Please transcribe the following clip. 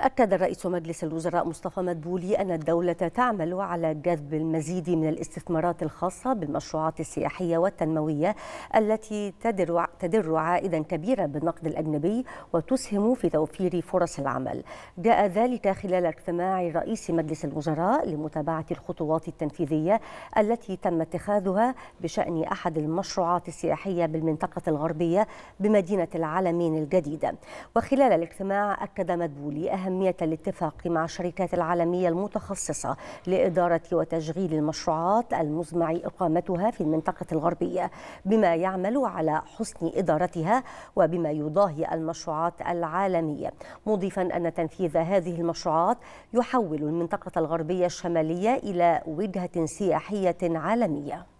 أكد رئيس مجلس الوزراء مصطفى مدبولي أن الدولة تعمل على جذب المزيد من الاستثمارات الخاصة بالمشروعات السياحية والتنموية التي تدر, تدر عائدا كبيرا بالنقد الأجنبي وتسهم في توفير فرص العمل جاء ذلك خلال اجتماع رئيس مجلس الوزراء لمتابعة الخطوات التنفيذية التي تم اتخاذها بشأن أحد المشروعات السياحية بالمنطقة الغربية بمدينة العالمين الجديدة وخلال الاجتماع أكد مدبولي أهمية الاتفاق مع الشركات العالمية المتخصصة لإدارة وتشغيل المشروعات المزمع إقامتها في المنطقة الغربية بما يعمل على حسن إدارتها وبما يضاهي المشروعات العالمية مضيفا أن تنفيذ هذه المشروعات يحول المنطقة الغربية الشمالية إلى وجهة سياحية عالمية